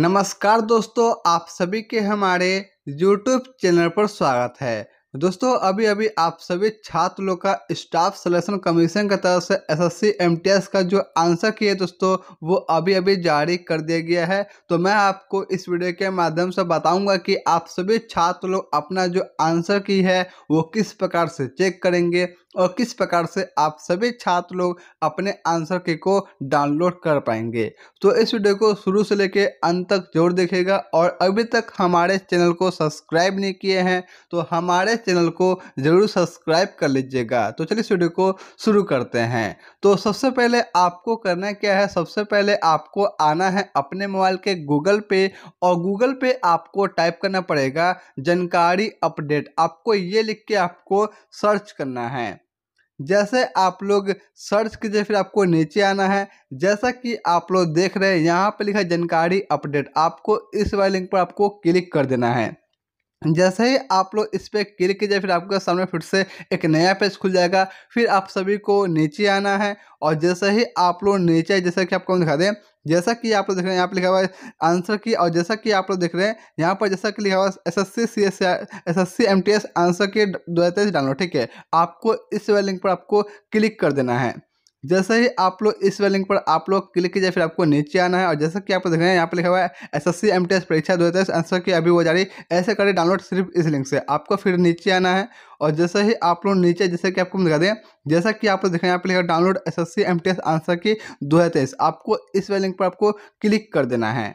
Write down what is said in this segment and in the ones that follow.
नमस्कार दोस्तों आप सभी के हमारे YouTube चैनल पर स्वागत है दोस्तों अभी अभी आप सभी छात्र लोग का स्टाफ सिलेक्शन कमीशन की तरफ से एसएससी एमटीएस का जो आंसर किए दोस्तों वो अभी अभी जारी कर दिया गया है तो मैं आपको इस वीडियो के माध्यम से बताऊंगा कि आप सभी छात्र लोग अपना जो आंसर की है वो किस प्रकार से चेक करेंगे और किस प्रकार से आप सभी छात्र लोग अपने आंसर की को डाउनलोड कर पाएंगे तो इस वीडियो को शुरू से लेकर अंत तक जोर देखेगा और अभी तक हमारे चैनल को सब्सक्राइब नहीं किए हैं तो हमारे चैनल को ज़रूर सब्सक्राइब कर लीजिएगा तो चलिए इस वीडियो को शुरू करते हैं तो सबसे पहले आपको करना क्या है सबसे पहले आपको आना है अपने मोबाइल के गूगल पे और गूगल पे आपको टाइप करना पड़ेगा जानकारी अपडेट आपको ये लिख के आपको सर्च करना है जैसे आप लोग सर्च कीजिए फिर आपको नीचे आना है जैसा कि आप लोग देख रहे हैं यहाँ पर लिखा जानकारी अपडेट आपको इस वाले लिंक पर आपको क्लिक कर देना है जैसे ही आप लोग इस पर क्लिक कीजिए फिर आपके सामने फिर से एक नया पेज खुल जाएगा फिर आप सभी को नीचे आना है और जैसे ही आप लोग नीचे जैसा कि आपको हम दिखा दें जैसा कि आप लोग देख रहे हैं यहाँ पर लिखा हुआ है आंसर की और जैसा कि आप लोग देख रहे हैं यहाँ पर जैसा कि लिखा हुआ है S S C C S S S C M T S answer की दो डाउनलोड ठीक है आपको इस वाले लिंक पर आपको क्लिक कर देना है जैसे ही आप लोग इस लिंक पर आप लोग क्लिक कीजिए फिर आपको नीचे आना है और जैसा कि आप देख रहे हैं यहाँ पे लिखा हुआ है एसएससी एमटीएस परीक्षा दो हज़ार आंसर की अभी वो जारी ऐसे करें डाउनलोड सिर्फ इस लिंक से आपको फिर नीचे आना है और जैसे ही आप लोग नीचे जैसे कि आपको दिखा दें जैसा कि आप लोग हैं यहाँ पे लिखा डाउनलोड एस एस आंसर की दो आपको इस लिंक पर आपको क्लिक कर देना है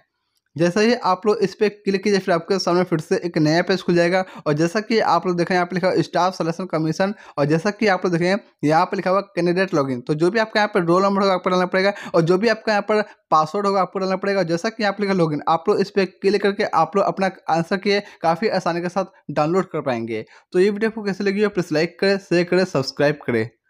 जैसे ही आप लोग इस पर क्लिक कीजिए फिर आपके सामने फिर से एक नया पेज खुल जाएगा और जैसा कि आप लोग देखें यहाँ पर लिखा हुआ स्टाफ सलेक्शन कमीशन और जैसा कि आप लोग देखें यहाँ पर लिखा हुआ कैंडिडेट लॉगिन तो जो भी आपका यहाँ पर रोल नंबर होगा आपको डालना पड़ेगा और जो भी आपका यहाँ पर पासवर्ड होगा आपको डालना पड़ेगा जैसा कि यहाँ पर लिखा लॉगिन आप लोग इस पर क्लिक करके आप लोग अपना आंसर किए काफ़ी आसानी के साथ डाउनलोड कर पाएंगे तो ये वीडियो आपको कैसे लगी है प्लीज़ लाइक करें शेयर करें सब्सक्राइब करें